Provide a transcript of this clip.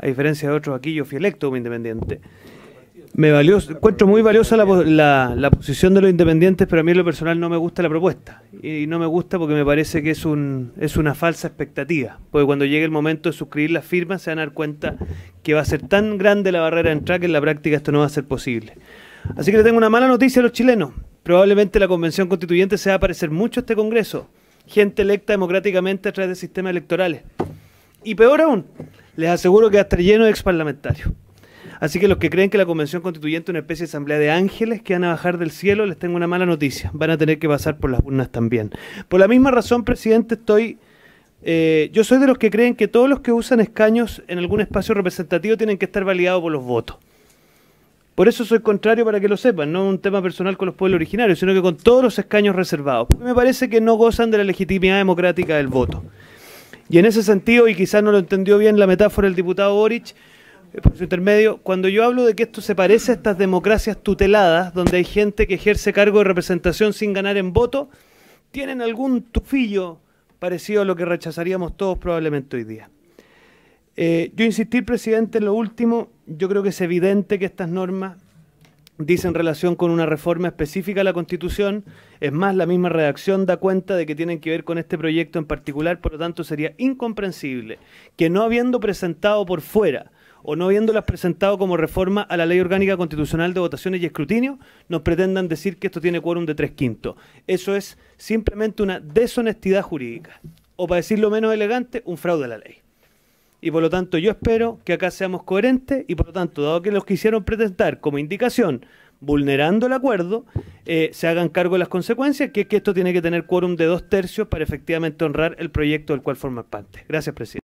a diferencia de otros aquí, yo fui electo como independiente. Me valió, encuentro muy valiosa la, posición de los independientes, pero a mí en lo personal no me gusta la propuesta. Y, no me gusta porque me parece que es, un, es una falsa expectativa. Porque cuando llegue el momento de suscribir las firmas se van a dar cuenta que va a ser tan grande la barrera de entrada que en la práctica esto no va a ser posible. Así que le tengo una mala noticia a los chilenos. Probablemente la convención constituyente se va a parecer mucho a este Congreso. Gente electa democráticamente a través de sistemas electorales. Y peor aún, les aseguro que va a estar lleno de exparlamentarios. Así que los que creen que la Convención Constituyente es una especie de asamblea de ángeles que van a bajar del cielo, les tengo una mala noticia. Van a tener que pasar por las urnas también. Por la misma razón, presidente, estoy... Eh, yo soy de los que creen que todos los que usan escaños en algún espacio representativo tienen que estar validados por los votos. Por eso soy contrario para que lo sepan, no un tema personal con los pueblos originarios, sino que con todos los escaños reservados, porque me parece que no gozan de la legitimidad democrática del voto. Y en ese sentido, y quizás no lo entendió bien la metáfora del diputado Boric, eh, por su intermedio, cuando yo hablo de que esto se parece a estas democracias tuteladas, donde hay gente que ejerce cargo de representación sin ganar en voto, tienen algún tufillo parecido a lo que rechazaríamos todos probablemente hoy día. Eh, yo insistí, presidente, en lo último, yo creo que es evidente que estas normas dice en relación con una reforma específica a la Constitución. Es más, la misma redacción da cuenta de que tienen que ver con este proyecto en particular, por lo tanto sería incomprensible que no habiendo presentado por fuera o no habiéndolas presentado como reforma a la Ley Orgánica Constitucional de Votaciones y Escrutinio, nos pretendan decir que esto tiene quórum de tres quintos. Eso es simplemente una deshonestidad jurídica, o para decirlo menos elegante, un fraude a la ley y por lo tanto yo espero que acá seamos coherentes y por lo tanto, dado que los quisieron presentar como indicación vulnerando el acuerdo, eh, se hagan cargo de las consecuencias, que es que esto tiene que tener quórum de dos tercios para efectivamente honrar el proyecto del cual forma parte. Gracias, presidente.